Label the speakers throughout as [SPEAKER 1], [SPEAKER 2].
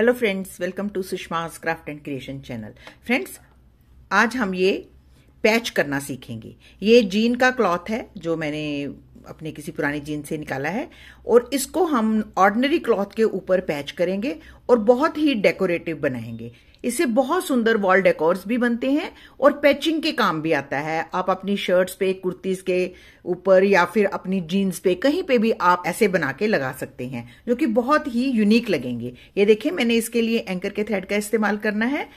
[SPEAKER 1] hello friends welcome to Sushma's craft and creation channel friends आज हम ये पैच करना सीखेंगे ये जीन का क्लॉथ है जो मैंने अपने किसी पुराने जीन से निकाला है और इसको हम ऑर्डनरी क्लॉथ के ऊपर पैच करेंगे और बहुत ही डेकोरेटिव बनाएंगे इससे बहुत सुंदर वॉल डेकोर्स भी बनते हैं और पैचिंग के काम भी आता है आप अपनी शर्ट्स पे कुर्तीज के ऊपर या फिर अपनी जीन्स पे कहीं पे भी आप ऐसे बना के लगा सकते हैं जो कि बहुत ही यूनिक लगेंगे ये देखिए मैंने इसके लिए एंकर के थ्रेड का इस्तेमाल करना है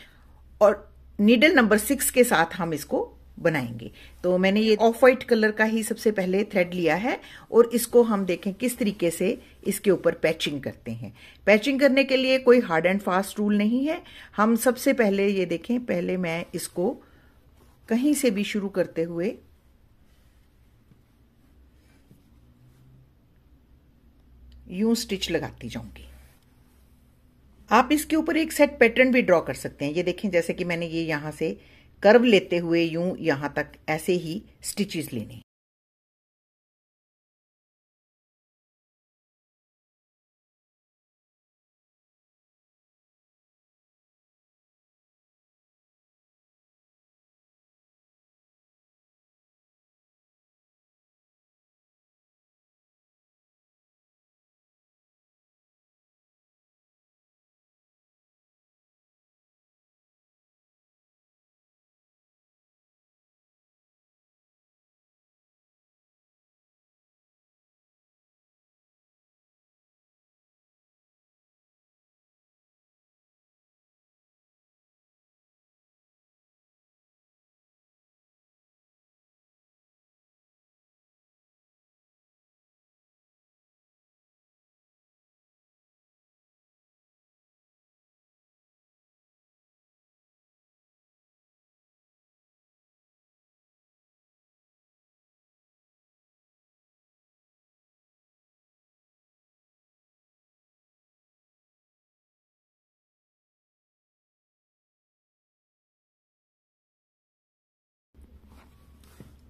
[SPEAKER 1] और नीडल नंबर सिक्स के साथ हम इसको बनाएंगे तो मैंने ये ऑफ व्हाइट कलर का ही सबसे पहले थ्रेड लिया है और इसको हम देखें किस तरीके से इसके ऊपर पैचिंग करते हैं पैचिंग करने के लिए कोई हार्ड एंड फास्ट रूल नहीं है हम सबसे पहले ये देखें पहले मैं इसको कहीं से भी शुरू करते हुए यूं स्टिच लगाती जाऊंगी आप इसके ऊपर एक सेट पैटर्न भी ड्रॉ कर सकते हैं ये देखें जैसे कि मैंने ये यहां से कर्व लेते
[SPEAKER 2] हुए यूं यहां तक ऐसे ही स्टिचेस लेने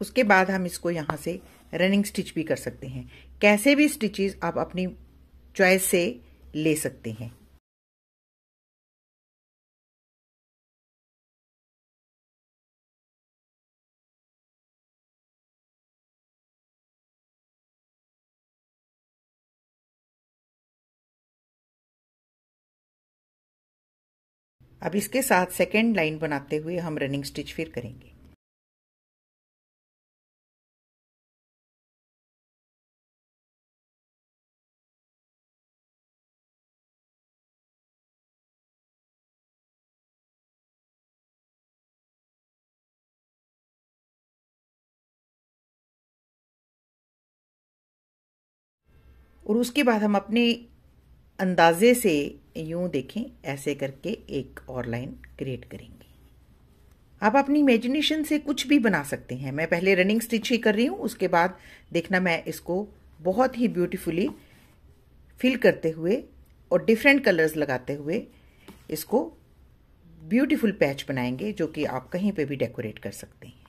[SPEAKER 2] उसके बाद हम इसको यहाँ से रनिंग स्टिच भी कर सकते हैं कैसे भी स्टिचेस आप अपनी चॉइस से ले सकते हैं अब इसके साथ सेकेंड लाइन बनाते हुए हम रनिंग स्टिच फिर करेंगे और उसके बाद हम अपने अंदाजे से यूं
[SPEAKER 1] देखें ऐसे करके एक और लाइन क्रिएट करेंगे आप अपनी इमेजिनेशन से कुछ भी बना सकते हैं मैं पहले रनिंग स्टिच ही कर रही हूँ उसके बाद देखना मैं इसको बहुत ही ब्यूटीफुली फिल करते हुए और डिफरेंट कलर्स लगाते
[SPEAKER 2] हुए इसको ब्यूटीफुल पैच बनाएंगे जो कि आप कहीं पे भी डेकोरेट कर सकते हैं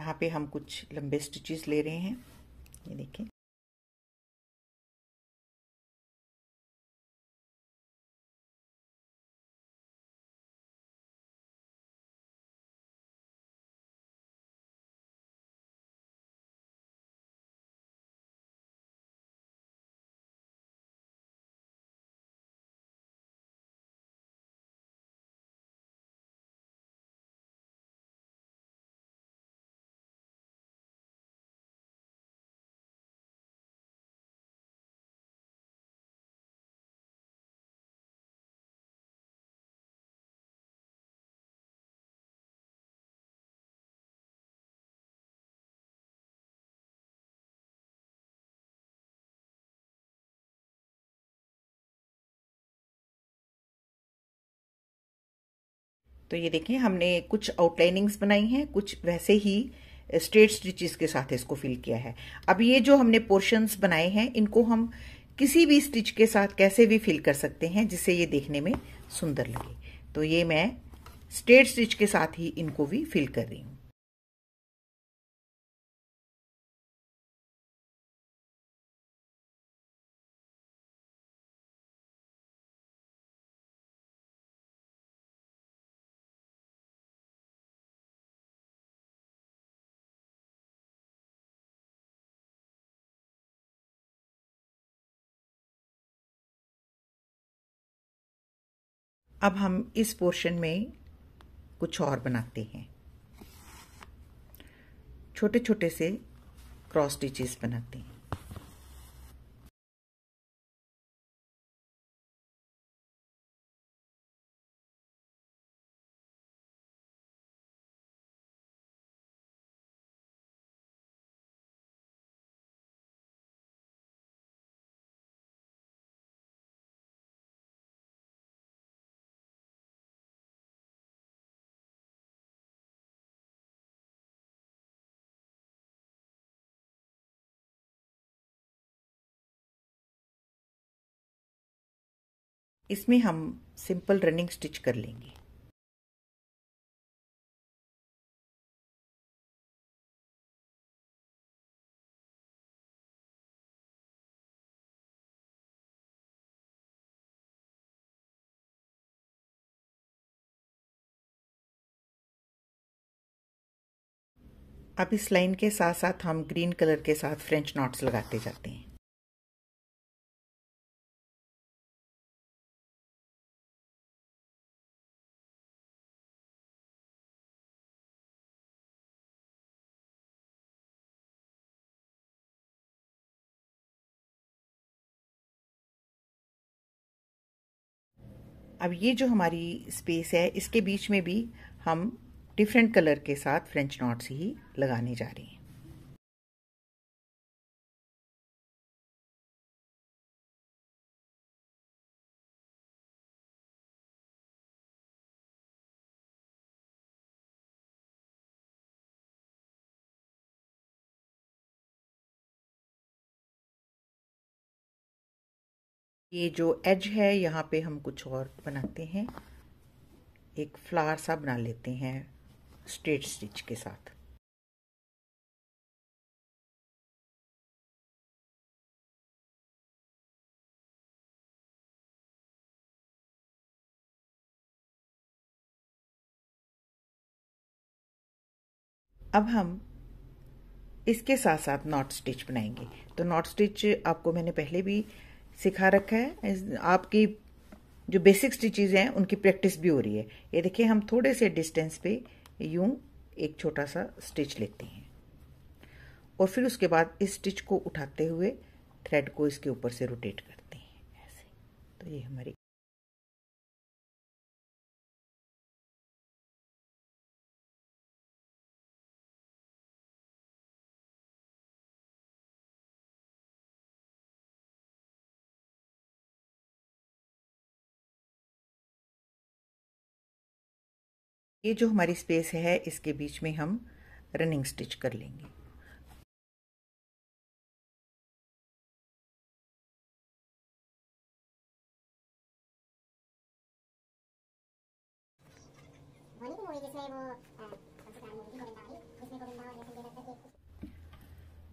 [SPEAKER 2] यहाँ पे हम कुछ लंबे स्टिचेस ले रहे हैं ये देखें तो ये देखें हमने कुछ आउटलाइनिंग्स बनाई हैं कुछ वैसे ही स्ट्रेट स्टिचेस
[SPEAKER 1] के साथ इसको फिल किया है अब ये जो हमने पोर्शंस बनाए हैं इनको हम किसी भी स्टिच के साथ कैसे भी फिल कर सकते हैं जिससे ये देखने में सुंदर लगे तो ये मैं
[SPEAKER 2] स्ट्रेट स्टिच के साथ ही इनको भी फिल कर रही हूँ अब हम इस पोर्शन में
[SPEAKER 1] कुछ और बनाते हैं छोटे छोटे से
[SPEAKER 2] क्रॉस स्टिचेस बनाते हैं इसमें हम सिंपल रनिंग स्टिच कर लेंगे अब इस लाइन के साथ साथ हम ग्रीन कलर के साथ फ्रेंच नॉट्स लगाते जाते हैं अब ये जो हमारी स्पेस है इसके बीच में भी हम डिफरेंट कलर के साथ फ्रेंच नॉट्स ही लगाने जा रहे हैं ये जो एज है यहाँ पे हम कुछ और बनाते हैं एक फ्लावर सा बना लेते हैं स्ट्रेट स्टिच के साथ अब हम
[SPEAKER 1] इसके साथ साथ नॉट स्टिच बनाएंगे तो नॉट स्टिच आपको मैंने पहले भी सिखा रखा है आपकी जो बेसिक स्टिचेज हैं उनकी प्रैक्टिस भी हो रही है ये देखिए हम थोड़े से डिस्टेंस पे यूं एक छोटा सा स्टिच लेते हैं और फिर उसके बाद इस स्टिच को उठाते हुए थ्रेड को इसके ऊपर से रोटेट करते हैं
[SPEAKER 2] ऐसे तो ये हमारी ये जो हमारी स्पेस है इसके बीच में हम रनिंग स्टिच कर लेंगे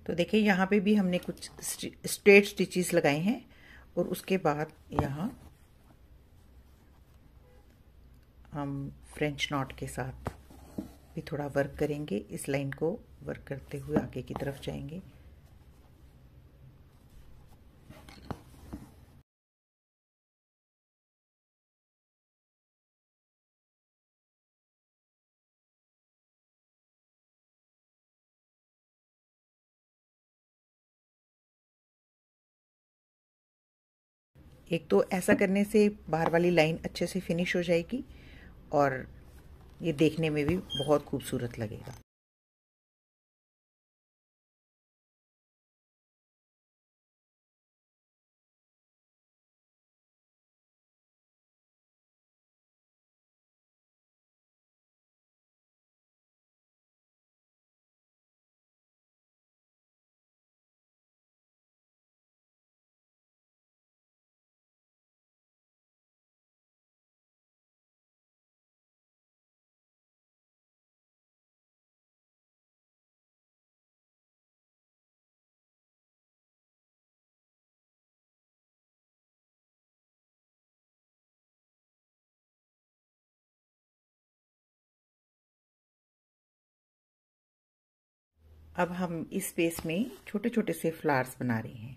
[SPEAKER 1] तो देखिए यहाँ पे भी हमने कुछ स्ट्रेट स्टिचेस लगाए हैं और उसके बाद यहाँ हम फ्रेंच नॉट के साथ भी थोड़ा वर्क करेंगे इस लाइन को वर्क करते हुए आगे
[SPEAKER 2] की तरफ जाएंगे एक तो ऐसा करने से बाहर वाली लाइन अच्छे से फिनिश हो जाएगी और ये देखने में भी बहुत खूबसूरत लगेगा अब हम इस स्पेस में छोटे छोटे से फ्लावर्स बना रहे हैं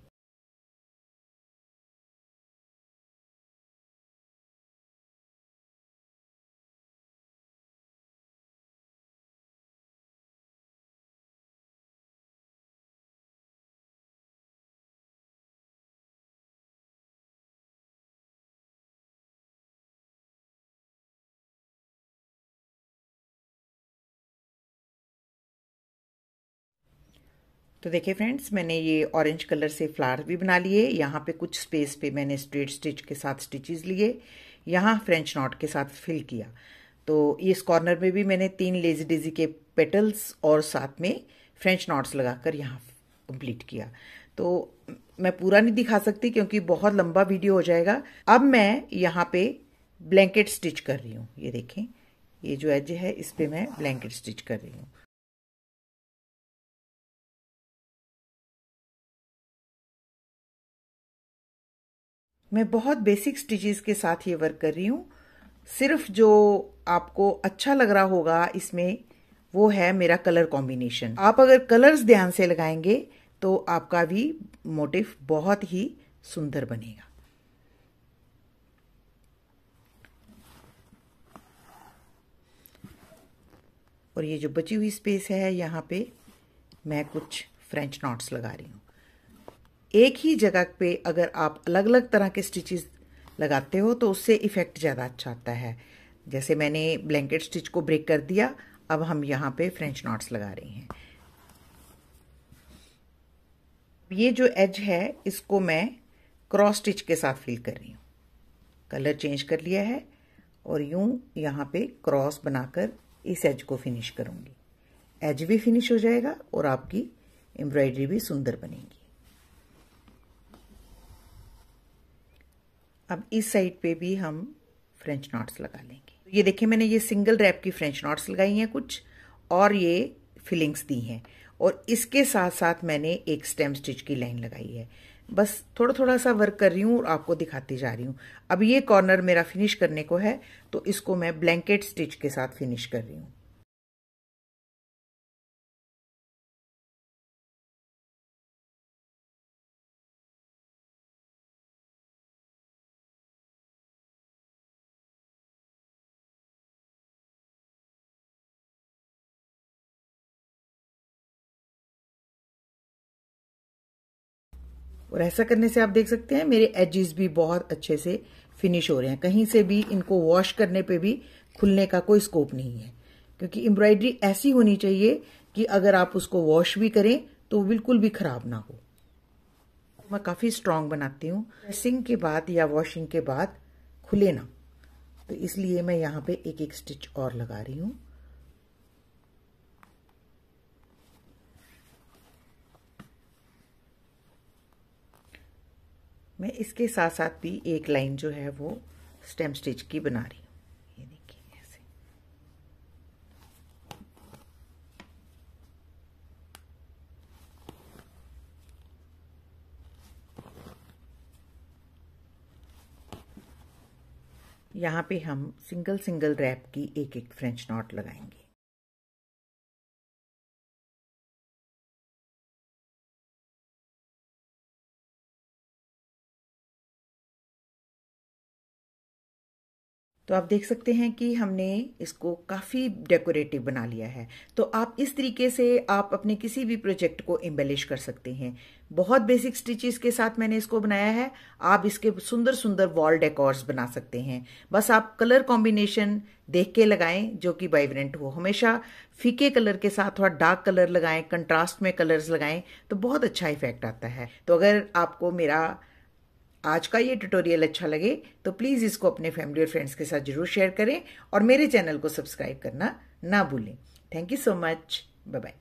[SPEAKER 1] तो देखिए फ्रेंड्स मैंने ये ऑरेंज कलर से फ्लावर भी बना लिए यहाँ पे कुछ स्पेस पे मैंने स्ट्रेट स्टिच के साथ स्टिचेस लिए यहाँ फ्रेंच नॉट के साथ फिल किया तो इस कॉर्नर में भी मैंने तीन लेजी डेजी के पेटल्स और साथ में फ्रेंच नॉट्स लगाकर यहाँ कंप्लीट किया तो मैं पूरा नहीं दिखा सकती क्योंकि बहुत लंबा वीडियो हो जाएगा अब मैं यहाँ पे ब्लैंकेट स्टिच कर रही हूँ ये देखें
[SPEAKER 2] ये जो एज है इस पर मैं ब्लैंकेट स्टिच कर रही हूँ मैं बहुत बेसिक स्टिचेस के साथ ये वर्क कर रही हूँ सिर्फ जो आपको
[SPEAKER 1] अच्छा लग रहा होगा इसमें वो है मेरा कलर कॉम्बिनेशन आप अगर कलर्स ध्यान से लगाएंगे तो आपका भी मोटिफ बहुत ही सुंदर बनेगा और ये जो बची हुई स्पेस है यहाँ पे मैं कुछ फ्रेंच नॉट्स लगा रही हूँ एक ही जगह पे अगर आप अलग अलग तरह के स्टिचेस लगाते हो तो उससे इफ़ेक्ट ज़्यादा अच्छा आता है जैसे मैंने ब्लैंकेट स्टिच को ब्रेक कर दिया अब हम यहाँ पे फ्रेंच नॉट्स लगा रहे हैं ये जो एज है इसको मैं क्रॉस स्टिच के साथ फिल कर रही हूँ कलर चेंज कर लिया है और यूं यहाँ पे क्रॉस बनाकर इस एज को फिनिश करूँगी एज भी फिनिश हो जाएगा और आपकी एम्ब्रॉयडरी भी सुंदर बनेगी अब इस साइड पे भी हम फ्रेंच नॉट्स लगा लेंगे तो ये देखिए मैंने ये सिंगल रैप की फ्रेंच नॉट्स लगाई हैं कुछ और ये फिलिंग्स दी हैं और इसके साथ साथ मैंने एक स्टेम स्टिच की लाइन लगाई है बस थोड़ा थोड़ा सा वर्क कर रही हूँ और आपको दिखाती जा रही हूँ अब ये कॉर्नर मेरा फिनिश करने को है तो इसको मैं ब्लैंकेट स्टिच के
[SPEAKER 2] साथ फिनिश कर रही हूँ और ऐसा करने से आप देख सकते हैं मेरे एजेस भी
[SPEAKER 1] बहुत अच्छे से फिनिश हो रहे हैं कहीं से भी इनको वॉश करने पे भी खुलने का कोई स्कोप नहीं है क्योंकि एम्ब्रॉयडरी ऐसी होनी चाहिए कि अगर आप उसको वॉश भी करें तो बिल्कुल भी खराब ना हो मैं काफ़ी स्ट्रांग बनाती हूँ प्रेसिंग के बाद या वॉशिंग के बाद खुले ना तो इसलिए मैं यहाँ पे एक एक स्टिच और लगा रही हूँ मैं इसके साथ साथ भी एक लाइन जो है वो स्टेम स्टिच की बना रही हूँ ये देखिए ऐसे यहाँ पे हम सिंगल सिंगल रैप की एक एक
[SPEAKER 2] फ्रेंच नॉट लगाएंगे तो आप देख सकते हैं कि हमने इसको
[SPEAKER 1] काफ़ी डेकोरेटिव बना लिया है तो आप इस तरीके से आप अपने किसी भी प्रोजेक्ट को एम्बेलिश कर सकते हैं बहुत बेसिक स्टिचेस के साथ मैंने इसको बनाया है आप इसके सुंदर सुंदर वॉल डेकोर्स बना सकते हैं बस आप कलर कॉम्बिनेशन देख के लगाएं जो कि वाइब्रेंट हो हमेशा फीके कलर के साथ थोड़ा डार्क कलर लगाएं कंट्रास्ट में कलर्स लगाएं तो बहुत अच्छा इफेक्ट आता है तो अगर आपको मेरा आज का ये ट्यूटोरियल अच्छा लगे तो प्लीज़ इसको अपने फैमिली और फ्रेंड्स के साथ जरूर शेयर करें और मेरे चैनल को सब्सक्राइब करना ना भूलें thank you so much bye bye